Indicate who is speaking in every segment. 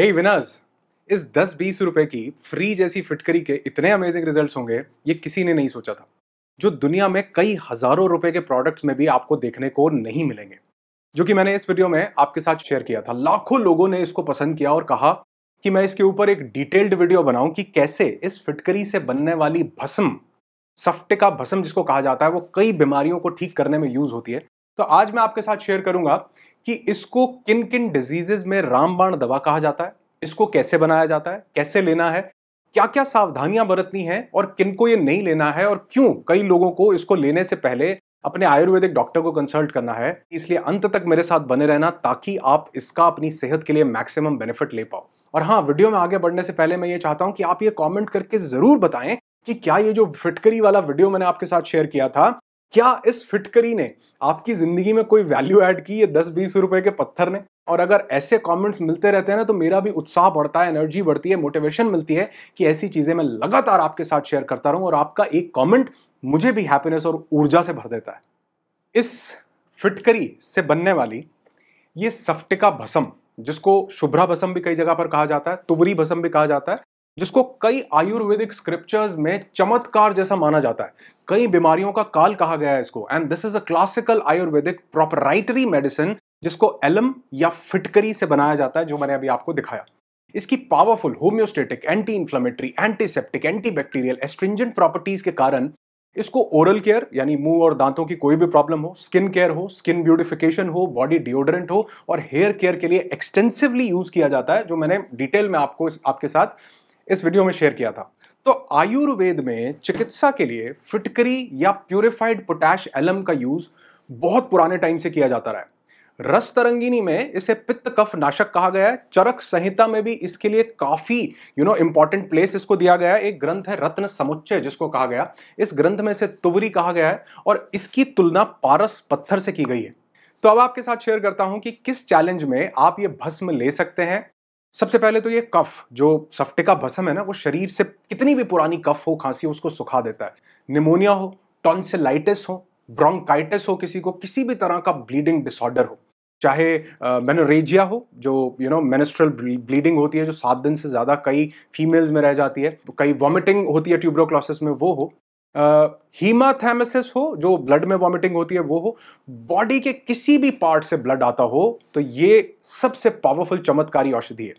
Speaker 1: हे hey, विनाज इस दस बीस रुपए की फ्री जैसी फिटकरी के इतने अमेजिंग रिजल्ट्स होंगे ये किसी ने नहीं सोचा था जो दुनिया में कई हजारों रुपए के प्रोडक्ट्स में भी आपको देखने को नहीं मिलेंगे जो कि मैंने इस वीडियो में आपके साथ शेयर किया था लाखों लोगों ने इसको पसंद किया और कहा कि मैं इसके ऊपर एक डिटेल्ड वीडियो बनाऊं कि कैसे इस फिटकरी से बनने वाली भस्म सफ्टे का भस्म जिसको कहा जाता है वो कई बीमारियों को ठीक करने में यूज होती है तो आज मैं आपके साथ शेयर करूंगा कि इसको किन किन डिजीजेज में रामबाण दवा कहा जाता है इसको कैसे बनाया जाता है कैसे लेना है क्या क्या सावधानियां बरतनी है और किन को ये नहीं लेना है और क्यों कई लोगों को इसको लेने से पहले अपने आयुर्वेदिक डॉक्टर को कंसल्ट करना है इसलिए अंत तक मेरे साथ बने रहना ताकि आप इसका अपनी सेहत के लिए मैक्सिमम बेनिफिट ले पाओ और हाँ वीडियो में आगे बढ़ने से पहले मैं ये चाहता हूँ कि आप ये कॉमेंट करके जरूर बताएं कि क्या ये जो फिटकरी वाला वीडियो मैंने आपके साथ शेयर किया था क्या इस फिटकरी ने आपकी जिंदगी में कोई वैल्यू ऐड की है दस बीस रुपए के पत्थर ने और अगर ऐसे कमेंट्स मिलते रहते हैं ना तो मेरा भी उत्साह बढ़ता है एनर्जी बढ़ती है मोटिवेशन मिलती है कि ऐसी चीज़ें मैं लगातार आपके साथ शेयर करता रहूं और आपका एक कमेंट मुझे भी हैप्पीनेस और ऊर्जा से भर देता है इस फिटकरी से बनने वाली ये सफ्टिका भसम जिसको शुभ्रा भसम भी कई जगह पर कहा जाता है तुवरी भसम भी कहा जाता है जिसको कई आयुर्वेदिक स्क्रिप्चर्स में चमत्कार जैसा माना जाता है कई बीमारियों का काल कहा गया है इसको and this is a classical ayurvedic proprietary medicine जिसको एलम या फिटकरी से बनाया जाता है जो मैंने अभी आपको दिखाया इसकी powerful homeostatic anti inflammatory antiseptic anti bacterial astringent properties के कारण इसको ओरल केयर यानी मुंह और दांतों की कोई भी प्रॉब्लम हो स्किन केयर हो स्किन ब्यूटिफिकेशन हो बॉडी डिओडरेंट हो और हेयर केयर के लिए एक्सटेंसिवली यूज किया जाता है जो मैंने डिटेल में आपको आपके साथ इस वीडियो में शेयर किया था तो आयुर्वेद में चिकित्सा के लिए फिटकरी या प्योरिफाइड पोटैश एलम का यूज बहुत पुराने टाइम से किया जाता रहा है रस तरंगिनी में इसे पित्त कफ नाशक कहा गया है चरक संहिता में भी इसके लिए काफी यू नो इंपॉर्टेंट प्लेस इसको दिया गया है एक ग्रंथ है रत्न समुच्चय जिसको कहा गया इस ग्रंथ में इसे तुवरी कहा गया है और इसकी तुलना पारस पत्थर से की गई है तो अब आपके साथ शेयर करता हूं कि किस चैलेंज में आप ये भस्म ले सकते हैं सबसे पहले तो ये कफ जो सफ्टिका भसम है ना वो शरीर से कितनी भी पुरानी कफ हो खांसी हो उसको सुखा देता है निमोनिया हो टॉन्सिलाइटिस हो ब्रोंकाइटिस हो किसी को किसी भी तरह का ब्लीडिंग डिसऑर्डर हो चाहे मेनोरेजिया हो जो यू नो मेनेस्ट्रल ब्लीडिंग होती है जो सात दिन से ज़्यादा कई फीमेल्स में रह जाती है कई वॉमिटिंग होती है ट्यूब्रोक्लोसिस में वो हो हीमाथेमसिस हो जो ब्लड में वॉमिटिंग होती है वो हो बॉडी के किसी भी पार्ट से ब्लड आता हो तो ये सबसे पावरफुल चमत्कारी औषधि है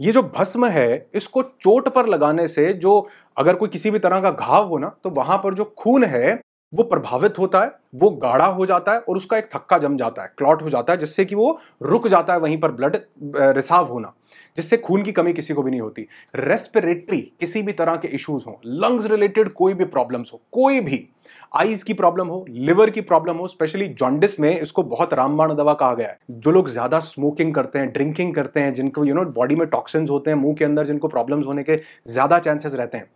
Speaker 1: ये जो भस्म है इसको चोट पर लगाने से जो अगर कोई किसी भी तरह का घाव हो ना तो वहां पर जो खून है वो प्रभावित होता है वो गाढ़ा हो जाता है और उसका एक थक्का जम जाता है क्लॉट हो जाता है जिससे कि वो रुक जाता है वहीं पर ब्लड रिसाव होना जिससे खून की कमी किसी को भी नहीं होती रेस्पिरेटरी किसी भी तरह के इश्यूज हो लंग्स रिलेटेड कोई भी प्रॉब्लम्स हो कोई भी आईज की प्रॉब्लम हो लिवर की प्रॉब्लम हो स्पेशली जॉन्डिस में इसको बहुत रामबाण दवा कहा गया है जो लोग ज्यादा स्मोकिंग करते हैं ड्रिंकिंग करते हैं जिनको यू नो बॉडी में टॉक्सिन होते हैं मुंह के अंदर जिनको प्रॉब्लम्स होने के ज्यादा चांसेस रहते हैं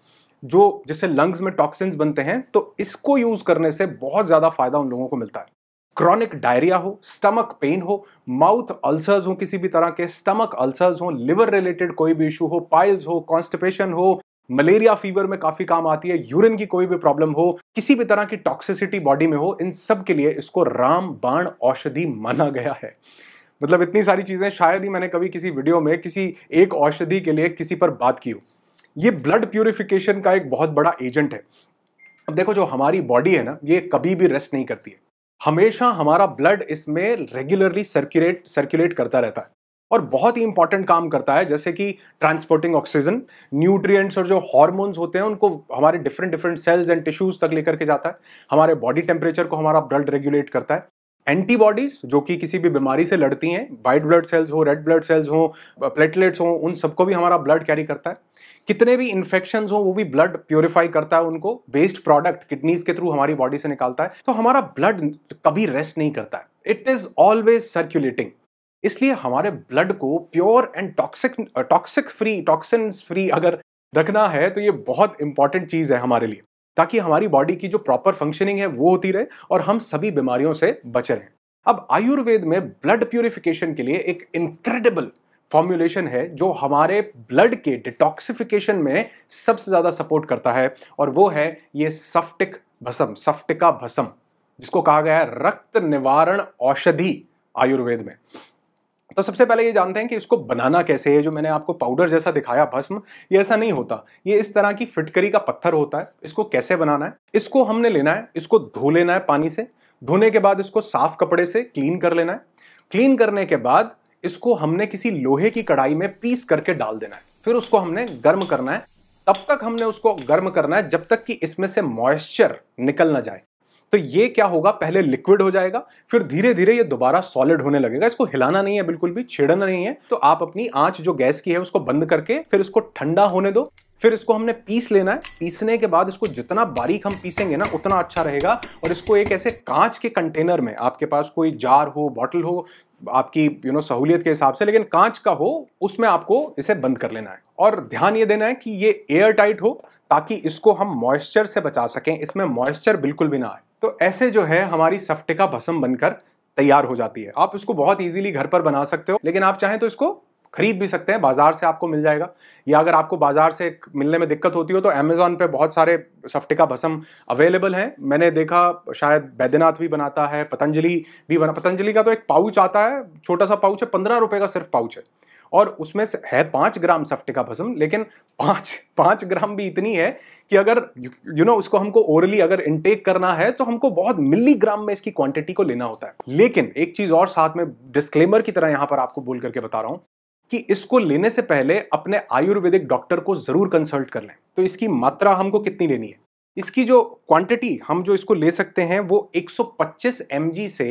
Speaker 1: जो जिससे लंग्स में टॉक्सिन्स बनते हैं तो इसको यूज करने से बहुत ज्यादा फायदा उन लोगों को मिलता है क्रॉनिक डायरिया हो स्टमक पेन हो माउथ अल्सर्स हो किसी भी तरह के स्टमक अल्सर्स हो लिवर रिलेटेड कोई भी इशू हो पाइल्स हो कॉन्स्टिपेशन हो मलेरिया फीवर में काफी काम आती है यूरिन की कोई भी प्रॉब्लम हो किसी भी तरह की टॉक्सिसिटी बॉडी में हो इन सब के लिए इसको राम बाण औषधि माना गया है मतलब इतनी सारी चीजें शायद ही मैंने कभी किसी वीडियो में किसी एक औषधि के लिए किसी पर बात की हो ये ब्लड प्योरिफिकेशन का एक बहुत बड़ा एजेंट है अब देखो जो हमारी बॉडी है ना ये कभी भी रेस्ट नहीं करती है हमेशा हमारा ब्लड इसमें रेगुलरली सर्क्यूलेट सर्क्यूलेट करता रहता है और बहुत ही इंपॉर्टेंट काम करता है जैसे कि ट्रांसपोर्टिंग ऑक्सीजन न्यूट्रिएंट्स और जो हार्मोन्स होते हैं उनको हमारे different different cells and tissues तक लेकर के जाता है हमारे बॉडी टेम्परेचर को हमारा ब्लड रेगुलेट करता है एंटीबॉडीज जो कि किसी भी बीमारी से लड़ती हैं वाइट ब्लड सेल्स हो रेड ब्लड सेल्स हो प्लेटलेट्स हो उन सबको भी हमारा ब्लड कैरी करता है कितने भी इन्फेक्शन हो वो भी ब्लड प्योरीफाई करता है उनको वेस्ट प्रोडक्ट किडनीज के थ्रू हमारी बॉडी से निकालता है तो हमारा ब्लड कभी रेस्ट नहीं करता है इट इज ऑलवेज सर्क्यूलेटिंग इसलिए हमारे ब्लड को pure and toxic toxic free toxin free अगर रखना है तो ये बहुत इंपॉर्टेंट चीज़ है हमारे लिए ताकि हमारी बॉडी की जो प्रॉपर फंक्शनिंग है वो होती रहे और हम सभी बीमारियों से बचे रहें अब आयुर्वेद में ब्लड प्योरिफिकेशन के लिए एक इनक्रेडिबल फॉर्मुलेशन है जो हमारे ब्लड के डिटॉक्सिफिकेशन में सबसे ज़्यादा सपोर्ट करता है और वो है ये सफ्टिक भसम सफ्टिका भसम जिसको कहा गया है रक्त निवारण औषधि आयुर्वेद में तो सबसे पहले ये जानते हैं कि इसको बनाना कैसे है जो मैंने आपको पाउडर जैसा दिखाया भस्म ये ऐसा नहीं होता ये इस तरह की फिटकरी का पत्थर होता है इसको कैसे बनाना है इसको हमने लेना है इसको धो लेना है पानी से धोने के बाद इसको साफ कपड़े से क्लीन कर लेना है क्लीन करने के बाद इसको हमने किसी लोहे की कढ़ाई में पीस करके डाल देना है फिर उसको हमने गर्म करना है तब तक हमने उसको गर्म करना है जब तक कि इसमें से मॉइस्चर निकल ना जाए तो ये क्या होगा पहले लिक्विड हो जाएगा फिर धीरे धीरे ये दोबारा सॉलिड होने लगेगा इसको हिलाना नहीं है बिल्कुल भी छेड़ना नहीं है तो आप अपनी आंच जो गैस की है उसको बंद करके फिर इसको ठंडा होने दो फिर इसको हमने पीस लेना है पीसने के बाद इसको जितना बारीक हम पीसेंगे ना उतना अच्छा रहेगा और इसको एक ऐसे कांच के कंटेनर में आपके पास कोई जार हो बॉटल हो आपकी यू नो सहूलियत के हिसाब से लेकिन कांच का हो उसमें आपको इसे बंद कर लेना है और ध्यान ये देना है कि ये एयर टाइट हो ताकि इसको हम मॉइस्चर से बचा सकें इसमें मॉइस्चर बिल्कुल भी ना आए तो ऐसे जो है हमारी सफ्टिका भसम बनकर तैयार हो जाती है आप इसको बहुत ईजिली घर पर बना सकते हो लेकिन आप चाहें तो इसको खरीद भी सकते हैं बाजार से आपको मिल जाएगा या अगर आपको बाजार से मिलने में दिक्कत होती हो तो अमेजोन पे बहुत सारे सफ्टिका भसम अवेलेबल हैं मैंने देखा शायद बैद्यनाथ भी बनाता है पतंजलि भी बना पतंजलि का तो एक पाउच आता है छोटा सा पाउच है पंद्रह रुपये का सिर्फ पाउच है और उसमें है पांच ग्राम सफ्टिका का भस्म लेकिन पांच पांच ग्राम भी इतनी है कि अगर यू you नो know, उसको हमको ओरली अगर इनटेक करना है तो हमको बहुत मिलीग्राम में इसकी क्वांटिटी को लेना होता है लेकिन एक चीज़ और साथ में डिस्क्लेमर की तरह यहां पर आपको बोल करके बता रहा हूं कि इसको लेने से पहले अपने आयुर्वेदिक डॉक्टर को ज़रूर कंसल्ट कर लें तो इसकी मात्रा हमको कितनी लेनी है इसकी जो क्वांटिटी हम जो इसको ले सकते हैं वो 125 mg से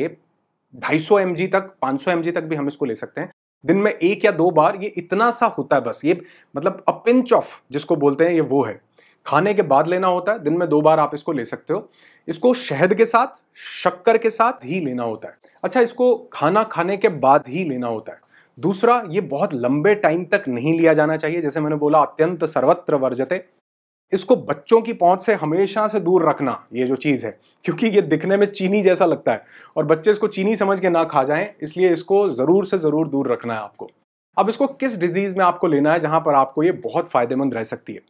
Speaker 1: 250 mg तक 500 mg तक भी हम इसको ले सकते हैं दिन में एक या दो बार ये इतना सा होता है बस ये मतलब अ पिंच ऑफ जिसको बोलते हैं ये वो है खाने के बाद लेना होता है दिन में दो बार आप इसको ले सकते हो इसको शहद के साथ शक्कर के साथ ही लेना होता है अच्छा इसको खाना खाने के बाद ही लेना होता है दूसरा ये बहुत लंबे टाइम तक नहीं लिया जाना चाहिए जैसे मैंने बोला अत्यंत सर्वत्र वर्जते इसको बच्चों की पहुंच से हमेशा से दूर रखना ये जो चीज़ है क्योंकि ये दिखने में चीनी जैसा लगता है और बच्चे इसको चीनी समझ के ना खा जाए इसलिए इसको ज़रूर से ज़रूर दूर रखना है आपको अब इसको किस डिजीज़ में आपको लेना है जहां पर आपको ये बहुत फ़ायदेमंद रह सकती है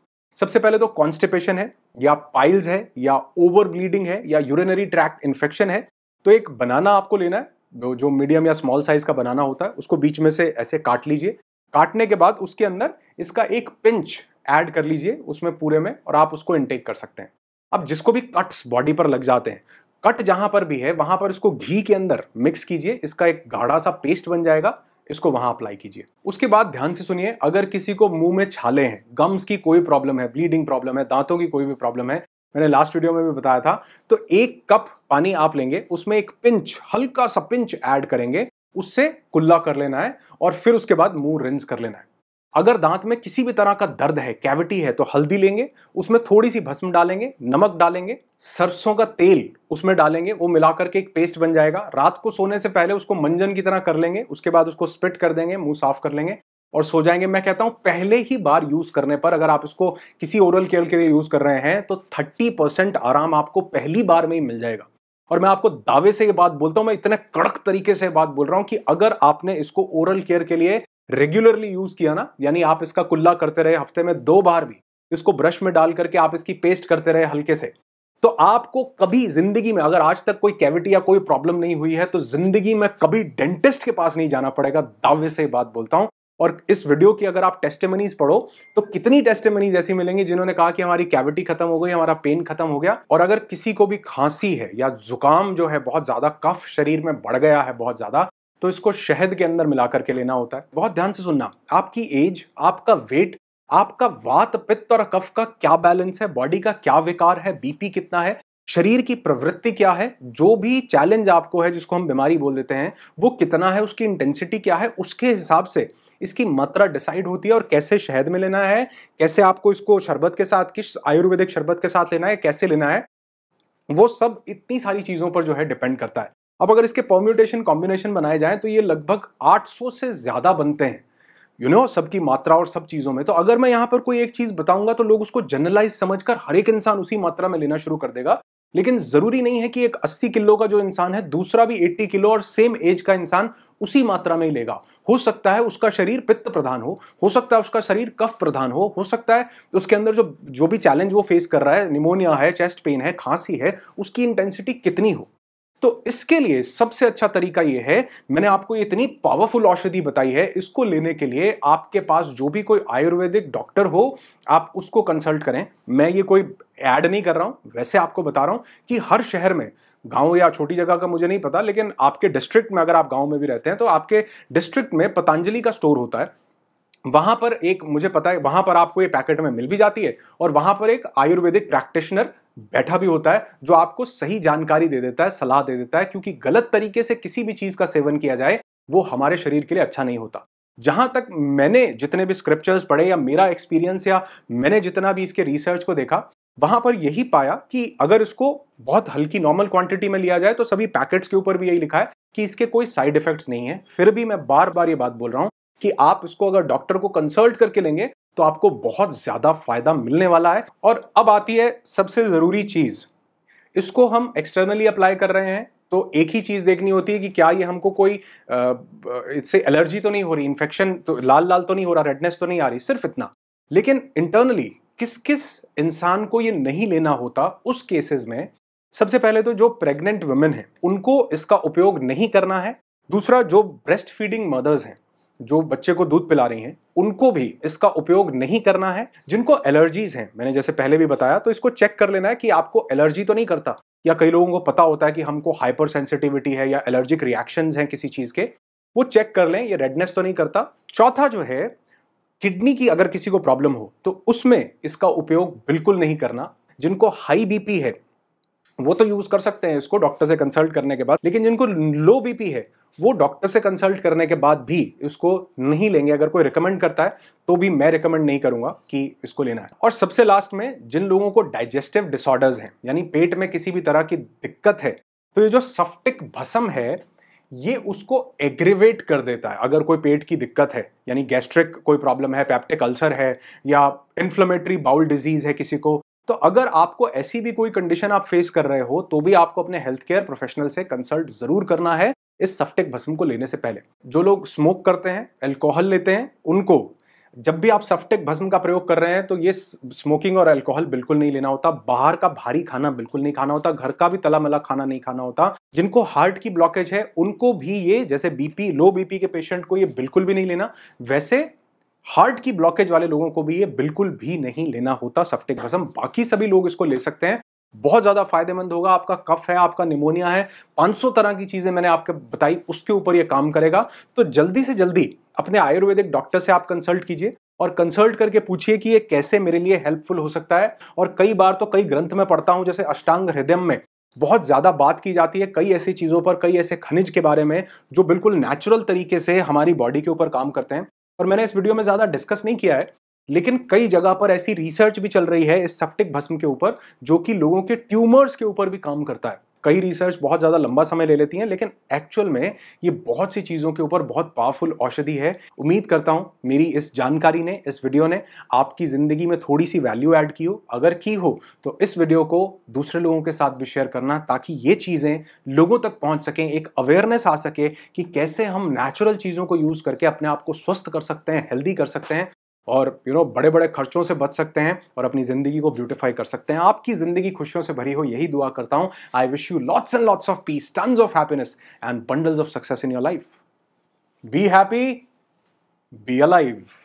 Speaker 1: सबसे पहले तो कॉन्स्टिपेशन है या पाइल्स है या ओवर ब्लीडिंग है या यूरिनरी ट्रैक्ट इन्फेक्शन है तो एक बनाना आपको लेना है जो जो मीडियम या स्मॉल साइज का बनाना होता है उसको बीच में से ऐसे काट लीजिए काटने के बाद उसके अंदर इसका एक पिंच ऐड कर लीजिए उसमें पूरे में और आप उसको इनटेक कर सकते हैं अब जिसको भी कट्स बॉडी पर लग जाते हैं कट जहां पर भी है वहां पर इसको घी के अंदर मिक्स कीजिए इसका एक गाढ़ा सा पेस्ट बन जाएगा इसको वहां अप्लाई कीजिए उसके बाद ध्यान से सुनिए अगर किसी को मुंह में छाले हैं गम्स की कोई प्रॉब्लम है ब्लीडिंग प्रॉब्लम है दांतों की कोई भी प्रॉब्लम है मैंने लास्ट वीडियो में भी बताया था तो एक कप पानी आप लेंगे उसमें एक पिंच हल्का सा पिंच ऐड करेंगे उससे कुल्ला कर लेना है और फिर उसके बाद मुंह रिंस कर लेना है अगर दांत में किसी भी तरह का दर्द है कैविटी है तो हल्दी लेंगे उसमें थोड़ी सी भस्म डालेंगे नमक डालेंगे सरसों का तेल उसमें डालेंगे वो मिला करके एक पेस्ट बन जाएगा रात को सोने से पहले उसको मंजन की तरह कर लेंगे उसके बाद उसको स्प्रिट कर देंगे मुंह साफ कर लेंगे और सो जाएंगे मैं कहता हूं पहले ही बार यूज करने पर अगर आप इसको किसी ओरल केयर के लिए यूज कर रहे हैं तो थर्टी परसेंट आराम आपको पहली बार में ही मिल जाएगा और मैं आपको दावे से ये बात बोलता हूं मैं इतने कड़क तरीके से बात बोल रहा हूं कि अगर आपने इसको ओरल केयर के लिए रेगुलरली यूज किया ना यानी आप इसका कुल्ला करते रहे हफ्ते में दो बार भी इसको ब्रश में डाल करके आप इसकी पेस्ट करते रहे हल्के से तो आपको कभी जिंदगी में अगर आज तक कोई कैविटी या कोई प्रॉब्लम नहीं हुई है तो जिंदगी में कभी डेंटिस्ट के पास नहीं जाना पड़ेगा दावे से बात बोलता हूं और इस वीडियो की अगर आप टेस्टेमनीज पढ़ो तो कितनी टेस्टेमनीज ऐसी मिलेंगी जिन्होंने कहा कि हमारी कैविटी खत्म हो गई हमारा पेन खत्म हो गया और अगर किसी को भी खांसी है या जुकाम जो है बहुत ज्यादा कफ शरीर में बढ़ गया है बहुत ज्यादा तो इसको शहद के अंदर मिला करके लेना होता है बहुत ध्यान से सुनना आपकी एज आपका वेट आपका वात पित्त और कफ का क्या बैलेंस है बॉडी का क्या विकार है बीपी कितना है शरीर की प्रवृत्ति क्या है जो भी चैलेंज आपको है जिसको हम बीमारी बोल देते हैं वो कितना है उसकी इंटेंसिटी क्या है उसके हिसाब से इसकी मात्रा डिसाइड होती है और कैसे शहद में लेना है कैसे आपको इसको शरबत के साथ किस आयुर्वेदिक शरबत के साथ लेना है कैसे लेना है वो सब इतनी सारी चीज़ों पर जो है डिपेंड करता है अब अगर इसके परम्यूटेशन कॉम्बिनेशन बनाए जाएं तो ये लगभग 800 से ज़्यादा बनते हैं यू नो सबकी मात्रा और सब चीज़ों में तो अगर मैं यहाँ पर कोई एक चीज़ बताऊंगा तो लोग उसको जनरलाइज समझकर हर एक इंसान उसी मात्रा में लेना शुरू कर देगा लेकिन ज़रूरी नहीं है कि एक 80 किलो का जो इंसान है दूसरा भी 80 किलो और सेम एज का इंसान उसी मात्रा में ही लेगा हो सकता है उसका शरीर पित्त प्रधान हो हो सकता है उसका शरीर कफ प्रधान हो हो सकता है उसके अंदर जो जो भी चैलेंज वो फेस कर रहा है निमोनिया है चेस्ट पेन है खांसी है उसकी इंटेंसिटी कितनी हो तो इसके लिए सबसे अच्छा तरीका यह है मैंने आपको इतनी पावरफुल औषधि बताई है इसको लेने के लिए आपके पास जो भी कोई आयुर्वेदिक डॉक्टर हो आप उसको कंसल्ट करें मैं ये कोई ऐड नहीं कर रहा हूं वैसे आपको बता रहा हूं कि हर शहर में गांव या छोटी जगह का मुझे नहीं पता लेकिन आपके डिस्ट्रिक्ट में अगर आप गाँव में भी रहते हैं तो आपके डिस्ट्रिक्ट में पतंजलि का स्टोर होता है वहां पर एक मुझे पता है वहां पर आपको ये पैकेट में मिल भी जाती है और वहां पर एक आयुर्वेदिक प्रैक्टिशनर बैठा भी होता है जो आपको सही जानकारी दे देता है सलाह दे देता है क्योंकि गलत तरीके से किसी भी चीज़ का सेवन किया जाए वो हमारे शरीर के लिए अच्छा नहीं होता जहां तक मैंने जितने भी स्क्रिप्चर्स पढ़े या मेरा एक्सपीरियंस या मैंने जितना भी इसके रिसर्च को देखा वहां पर यही पाया कि अगर इसको बहुत हल्की नॉर्मल क्वांटिटी में लिया जाए तो सभी पैकेट्स के ऊपर भी यही लिखा है कि इसके कोई साइड इफेक्ट्स नहीं है फिर भी मैं बार बार ये बात बोल रहा हूँ कि आप इसको अगर डॉक्टर को कंसल्ट करके लेंगे तो आपको बहुत ज़्यादा फायदा मिलने वाला है और अब आती है सबसे ज़रूरी चीज़ इसको हम एक्सटर्नली अप्लाई कर रहे हैं तो एक ही चीज़ देखनी होती है कि क्या ये हमको कोई इससे एलर्जी तो नहीं हो रही इन्फेक्शन तो लाल लाल तो नहीं हो रहा रेडनेस तो नहीं आ रही सिर्फ इतना लेकिन इंटरनली किस किस इंसान को ये नहीं लेना होता उस केसेस में सबसे पहले तो जो प्रेग्नेंट वुमेन है उनको इसका उपयोग नहीं करना है दूसरा जो ब्रेस्ट फीडिंग मदर्स हैं जो बच्चे को दूध पिला रही हैं उनको भी इसका उपयोग नहीं करना है जिनको एलर्जीज हैं मैंने जैसे पहले भी बताया तो इसको चेक कर लेना है कि आपको एलर्जी तो नहीं करता या कई लोगों को पता होता है कि हमको हाइपर सेंसिटिविटी है या एलर्जिक रिएक्शन हैं किसी चीज़ के वो चेक कर लें ये रेडनेस तो नहीं करता चौथा जो है किडनी की अगर किसी को प्रॉब्लम हो तो उसमें इसका उपयोग बिल्कुल नहीं करना जिनको हाई बीपी है वो तो यूज़ कर सकते हैं इसको डॉक्टर से कंसल्ट करने के बाद लेकिन जिनको लो बीपी है वो डॉक्टर से कंसल्ट करने के बाद भी उसको नहीं लेंगे अगर कोई रिकमेंड करता है तो भी मैं रिकमेंड नहीं करूंगा कि इसको लेना है और सबसे लास्ट में जिन लोगों को डाइजेस्टिव डिसऑर्डर्स हैं यानी पेट में किसी भी तरह की दिक्कत है तो ये जो सफ्टिक भसम है ये उसको एग्रीवेट कर देता है अगर कोई पेट की दिक्कत है यानी गैस्ट्रिक कोई प्रॉब्लम है पैप्टिक अल्सर है या इन्फ्लेमेटरी बाउल डिजीज है किसी को तो अगर आपको ऐसी भी कोई कंडीशन आप फेस कर रहे हो तो भी आपको अपने हेल्थ केयर प्रोफेशनल से कंसल्ट जरूर करना है इस सफ्टेक भस्म को लेने से पहले जो लोग स्मोक करते हैं अल्कोहल लेते हैं उनको जब भी आप सफ्टेक भस्म का प्रयोग कर रहे हैं तो ये स्मोकिंग और अल्कोहल बिल्कुल नहीं लेना होता बाहर का भारी खाना बिल्कुल नहीं खाना होता घर का भी तला मला खाना नहीं खाना होता जिनको हार्ट की ब्लॉकेज है उनको भी ये जैसे बीपी लो बीपी के पेशेंट को ये बिल्कुल भी नहीं लेना वैसे हार्ट की ब्लॉकेज वाले लोगों को भी ये बिल्कुल भी नहीं लेना होता सफ्टिक भस्म बाकी सभी लोग इसको ले सकते हैं बहुत ज़्यादा फायदेमंद होगा आपका कफ है आपका निमोनिया है 500 तरह की चीज़ें मैंने आपके बताई उसके ऊपर ये काम करेगा तो जल्दी से जल्दी अपने आयुर्वेदिक डॉक्टर से आप कंसल्ट कीजिए और कंसल्ट करके पूछिए कि ये कैसे मेरे लिए हेल्पफुल हो सकता है और कई बार तो कई ग्रंथ में पढ़ता हूँ जैसे अष्टांग हृदय में बहुत ज़्यादा बात की जाती है कई ऐसी चीज़ों पर कई ऐसे खनिज के बारे में जो बिल्कुल नेचुरल तरीके से हमारी बॉडी के ऊपर काम करते हैं और मैंने इस वीडियो में ज़्यादा डिस्कस नहीं किया है लेकिन कई जगह पर ऐसी रिसर्च भी चल रही है इस सेप्टिक भस्म के ऊपर जो कि लोगों के ट्यूमर्स के ऊपर भी काम करता है कई रिसर्च बहुत ज़्यादा लंबा समय ले लेती हैं लेकिन एक्चुअल में ये बहुत सी चीज़ों के ऊपर बहुत पावरफुल औषधि है उम्मीद करता हूँ मेरी इस जानकारी ने इस वीडियो ने आपकी ज़िंदगी में थोड़ी सी वैल्यू ऐड की हो अगर की हो तो इस वीडियो को दूसरे लोगों के साथ भी शेयर करना ताकि ये चीज़ें लोगों तक पहुँच सकें एक अवेयरनेस आ सके कि कैसे हम नेचुरल चीज़ों को यूज़ करके अपने आप को स्वस्थ कर सकते हैं हेल्दी कर सकते हैं और यू नो बड़े बड़े खर्चों से बच सकते हैं और अपनी ज़िंदगी को ब्यूटिफाई कर सकते हैं आपकी ज़िंदगी खुशियों से भरी हो यही दुआ करता हूँ I wish you lots and lots of peace tons of happiness and bundles of success in your life be happy be alive